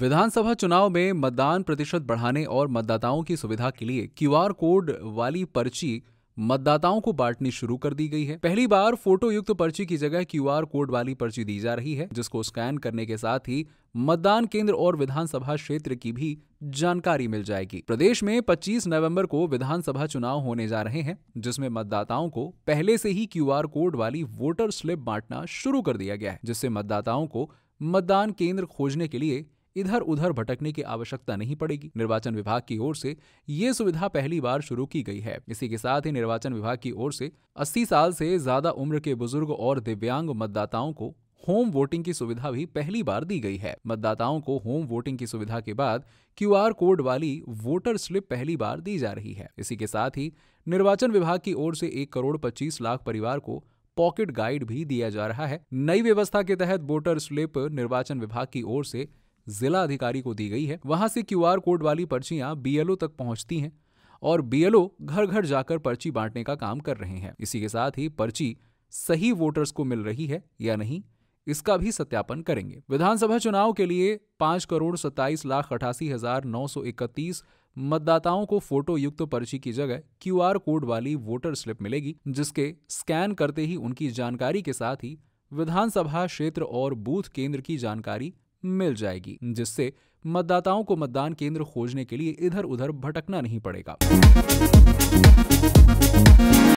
विधानसभा चुनाव में मतदान प्रतिशत बढ़ाने और मतदाताओं की सुविधा के लिए क्यूआर कोड वाली पर्ची मतदाताओं को बांटनी शुरू कर दी गई है पहली बार फोटो युक्त पर्ची की जगह क्यूआर कोड वाली पर्ची दी जा रही है जिसको स्कैन करने के साथ ही मतदान केंद्र और विधानसभा क्षेत्र की भी जानकारी मिल जाएगी प्रदेश में 25 नवंबर को विधानसभा चुनाव होने जा रहे हैं जिसमें मतदाताओं को पहले से ही क्यूआर कोड वाली वोटर स्लिप बांटना शुरू कर दिया गया है जिससे मतदाताओं को मतदान केंद्र खोजने के लिए इधर उधर भटकने की आवश्यकता नहीं पड़ेगी निर्वाचन विभाग की ओर से ये सुविधा पहली बार शुरू की गई है इसी के साथ ही निर्वाचन विभाग की ओर से अस्सी साल से ज्यादा उम्र के बुजुर्ग और दिव्यांग मतदाताओं को होम वोटिंग की सुविधा भी पहली बार दी गई है मतदाताओं को होम वोटिंग की सुविधा के बाद क्यू कोड वाली वोटर स्लिप पहली बार दी जा रही है इसी के साथ ही निर्वाचन विभाग की ओर से एक करोड़ पच्चीस लाख परिवार को पॉकेट गाइड भी दिया जा रहा है नई व्यवस्था के तहत वोटर स्लिप निर्वाचन विभाग की ओर से जिला अधिकारी को दी गई है वहां से क्यू कोड वाली पर्चियां बीएलओ तक पहुंचती हैं और बीएलओ घर घर जाकर पर्ची बांटने का काम कर रहे हैं इसी के साथ ही पर्ची सही वोटर्स को मिल रही है या नहीं इसका भी सत्यापन करेंगे विधानसभा चुनाव के लिए पांच करोड़ सत्ताईस लाख अठासी हजार नौ सौ इकतीस मतदाताओं को फोटो युक्त पर्ची की जगह क्यू कोड वाली वोटर स्लिप मिलेगी जिसके स्कैन करते ही उनकी जानकारी के साथ ही विधानसभा क्षेत्र और बूथ केंद्र की जानकारी मिल जाएगी जिससे मतदाताओं को मतदान केंद्र खोजने के लिए इधर उधर भटकना नहीं पड़ेगा